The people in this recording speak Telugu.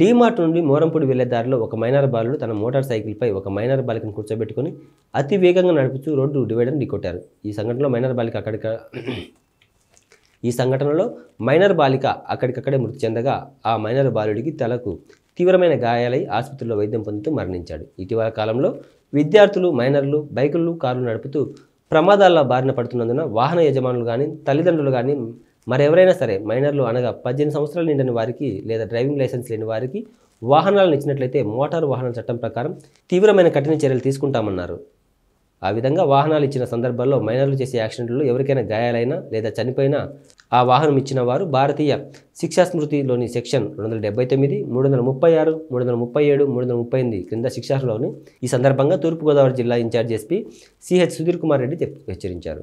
డీమార్ట్ నుండి మోరంపూడి వెళ్లే దారిలో ఒక మైనర్ బాలుడు తన మోటార్ సైకిల్పై ఒక మైనర్ బాలికను కూర్చోబెట్టుకుని అతి వేగంగా నడుపుతూ రోడ్డు డివైడర్ ఢీకొట్టారు ఈ సంఘటనలో మైనర్ బాలిక అక్కడిక ఈ సంఘటనలో మైనర్ బాలిక అక్కడికక్కడే మృతి చెందగా ఆ మైనర్ బాలుడికి తలకు తీవ్రమైన గాయాలై ఆసుపత్రిలో వైద్యం పొందుతూ మరణించాడు ఇటీవల కాలంలో విద్యార్థులు మైనర్లు బైకులు కార్లు నడుపుతూ ప్రమాదాల బారిన పడుతున్నందున వాహన యజమానులు కానీ తల్లిదండ్రులు కానీ మరి ఎవరైనా సరే మైనర్లు అనగా పద్దెనిమిది సంవత్సరాలు నిండిన వారికి లేదా డ్రైవింగ్ లైసెన్స్ లేని వారికి వాహనాలను ఇచ్చినట్లయితే మోటారు వాహనాల చట్టం ప్రకారం తీవ్రమైన కఠిన చర్యలు తీసుకుంటామన్నారు ఆ విధంగా వాహనాలు ఇచ్చిన సందర్భాల్లో మైనర్లు చేసే యాక్సిడెంట్లు ఎవరికైనా గాయాలైనా లేదా చనిపోయినా ఆ వాహనం ఇచ్చిన వారు భారతీయ శిక్షా స్మృతిలోని సెక్షన్ రెండు వందల డెబ్బై తొమ్మిది మూడు వందల ముప్పై ఆరు మూడు వందల ముప్పై ఏడు మూడు వందల ముప్పై ఎనిమిది క్రింద శిక్షార్హులను ఈ సందర్భంగా తూర్పుగోదావరి జిల్లా incharge SP CH Sudhir Kumar Reddy హెచ్చరించారు